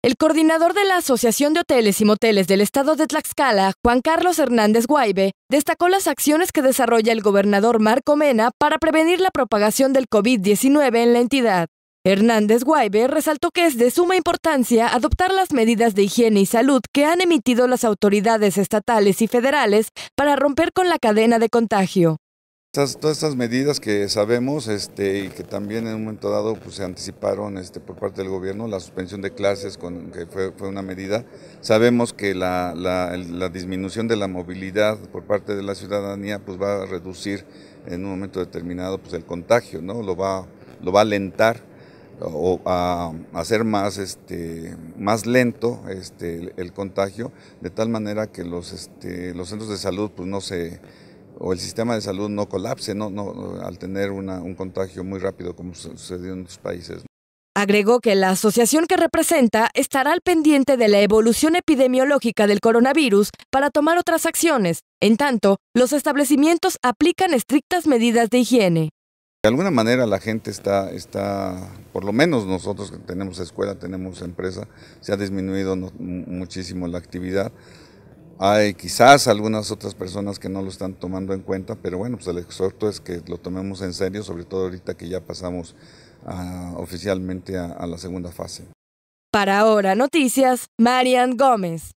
El coordinador de la Asociación de Hoteles y Moteles del Estado de Tlaxcala, Juan Carlos Hernández Guaybe, destacó las acciones que desarrolla el gobernador Marco Mena para prevenir la propagación del COVID-19 en la entidad. Hernández Guaybe resaltó que es de suma importancia adoptar las medidas de higiene y salud que han emitido las autoridades estatales y federales para romper con la cadena de contagio todas estas medidas que sabemos este, y que también en un momento dado pues, se anticiparon este, por parte del gobierno, la suspensión de clases que fue, una medida, sabemos que la, disminución de la movilidad por parte de la ciudadanía pues, va a reducir en un momento determinado pues, el contagio, lo, va, a alentar o a hacer más este, lento el, contagio de tal manera que los centros de salud no se o el sistema de salud no colapse no, no al tener un contagio muy rápido como sucedió en otros países. Agregó que la asociación que representa estará al pendiente de la evolución epidemiológica del coronavirus para tomar otras acciones. En tanto, los establecimientos aplican estrictas medidas de higiene. De alguna manera la gente está, está, por lo menos nosotros que tenemos escuela, tenemos empresa, se ha disminuido muchísimo la actividad. Hay quizás algunas otras personas que no lo están tomando en cuenta, pero bueno, pues el exhorto es que lo tomemos en serio, sobre todo ahorita que ya pasamos ah, oficialmente a, a la segunda fase. Para ahora, noticias, Marian Gómez.